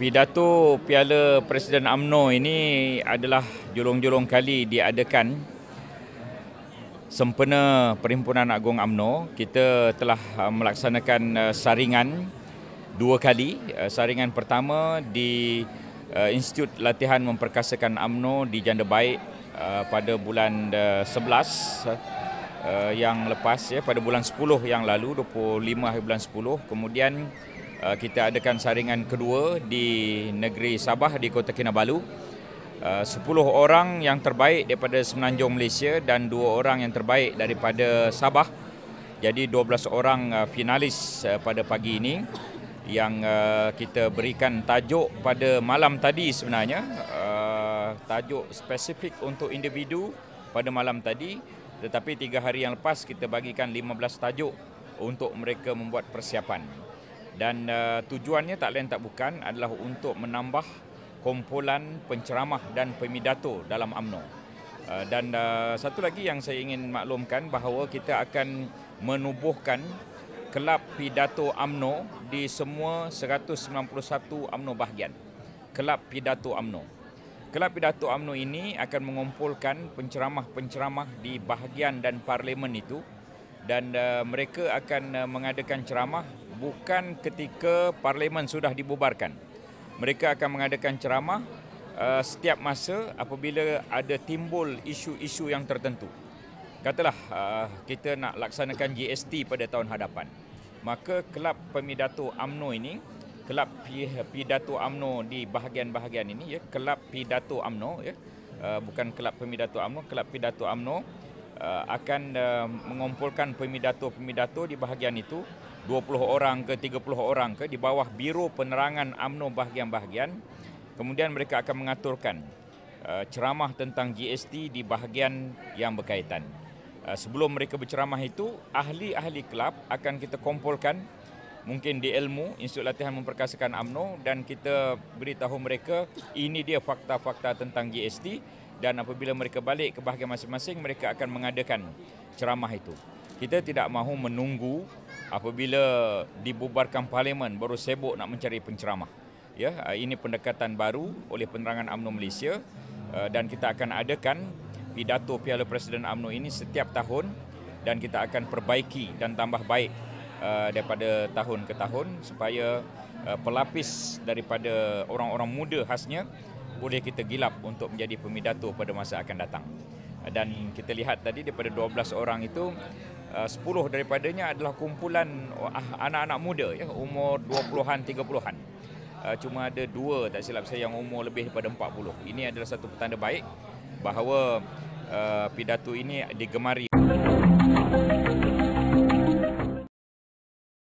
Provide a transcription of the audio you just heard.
Pidato Piala Presiden AMNO ini adalah julung-julung kali diadakan sempena Perhimpunan Agung AMNO. Kita telah uh, melaksanakan uh, saringan dua kali. Uh, saringan pertama di Institut Latihan Memperkasakan AMNO di Janda Baik pada bulan uh, yang lepas ya pada bulan 10 yang lalu 25 hari bulan 10 kemudian uh, kita adakan saringan kedua di negeri Sabah di Kota Kinabalu eh, uh, 10 orang yang terbaik daripada semenanjung Malaysia dan 2 orang yang terbaik daripada Sabah jadi 12 orang uh, finalis uh, pada pagi ini yang uh, kita berikan tajuk pada malam tadi sebenarnya uh, tajuk spesifik untuk individu pada malam tadi tetapi tiga hari yang lepas kita bagikan 15 tajuk untuk mereka membuat persiapan. Dan uh, tujuannya tak lain tak bukan adalah untuk menambah kumpulan penceramah dan pemidato dalam UMNO. Uh, dan uh, satu lagi yang saya ingin maklumkan bahawa kita akan menubuhkan kelab pidato UMNO di semua 191 UMNO bahagian. Kelab pidato UMNO. Kelab Pidato UMNO ini akan mengumpulkan penceramah-penceramah di bahagian dan parlimen itu dan uh, mereka akan uh, mengadakan ceramah bukan ketika parlimen sudah dibubarkan. Mereka akan mengadakan ceramah uh, setiap masa apabila ada timbul isu-isu yang tertentu. Katalah uh, kita nak laksanakan GST pada tahun hadapan. Maka Kelab Pemidato UMNO ini kelab pidato Amno di bahagian-bahagian ini ya kelab pidato Amno ya uh, bukan kelab Pemidato Amno kelab pidato Amno uh, akan uh, mengumpulkan pemidato-pemidato di bahagian itu 20 orang ke 30 orang ke di bawah biro penerangan Amno bahagian-bahagian kemudian mereka akan mengaturkan ceramah tentang GST di bahagian yang berkaitan sebelum mereka berceramah itu ahli-ahli kelab akan kita kumpulkan mungkin di ilmu Institut Latihan Memperkasakan AMNO dan kita beritahu mereka ini dia fakta-fakta tentang GST dan apabila mereka balik ke bahagian masing-masing mereka akan mengadakan ceramah itu. Kita tidak mahu menunggu apabila dibubarkan parlimen baru sibuk nak mencari penceramah. Ya, ini pendekatan baru oleh penerangan AMNO Malaysia eh, dan kita akan adakan pidato Piala Presiden AMNO ini setiap tahun dan kita akan perbaiki dan tambah baik Uh, daripada tahun ke tahun supaya uh, pelapis daripada orang-orang muda khasnya boleh kita gilap untuk menjadi pemidato pada masa akan datang. Uh, dan kita lihat tadi daripada 12 orang itu 10 uh, daripadanya adalah kumpulan ah, anak-anak muda ya umur 20-an 30-an. Cuma ada dua tak silap saya yang umur lebih daripada 40. Ini adalah satu petanda baik bahawa pidato ini digemari